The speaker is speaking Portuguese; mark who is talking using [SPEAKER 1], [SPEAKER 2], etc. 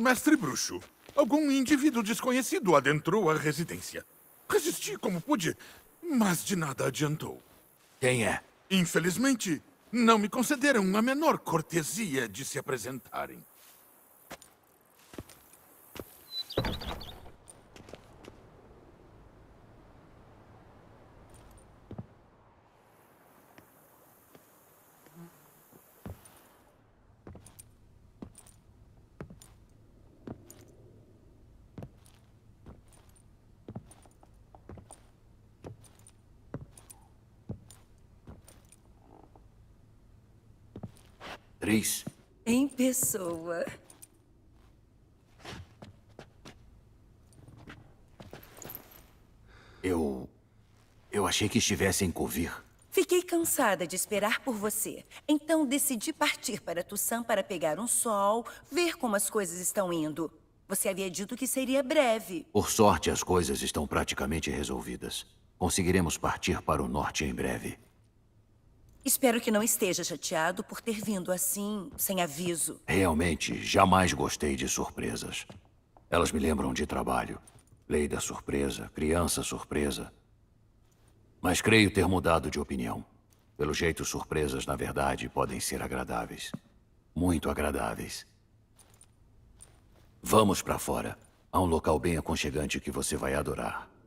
[SPEAKER 1] Mestre Bruxo, algum indivíduo desconhecido adentrou a residência. Resisti como pude, mas de nada adiantou. Quem é? Infelizmente, não me concederam a menor cortesia de se apresentarem.
[SPEAKER 2] Três? Em pessoa.
[SPEAKER 3] Eu. Eu achei que estivessem em Covir.
[SPEAKER 4] Fiquei cansada de esperar por você. Então decidi partir para Tucson para pegar um sol, ver como as coisas estão indo. Você havia dito que seria breve.
[SPEAKER 3] Por sorte, as coisas estão praticamente resolvidas. Conseguiremos partir para o norte em breve.
[SPEAKER 4] Espero que não esteja chateado por ter vindo assim, sem aviso.
[SPEAKER 3] Realmente, jamais gostei de surpresas. Elas me lembram de trabalho. Lei da surpresa, criança surpresa. Mas creio ter mudado de opinião. Pelo jeito, surpresas, na verdade, podem ser agradáveis. Muito agradáveis. Vamos para fora. Há um local bem aconchegante que você vai adorar.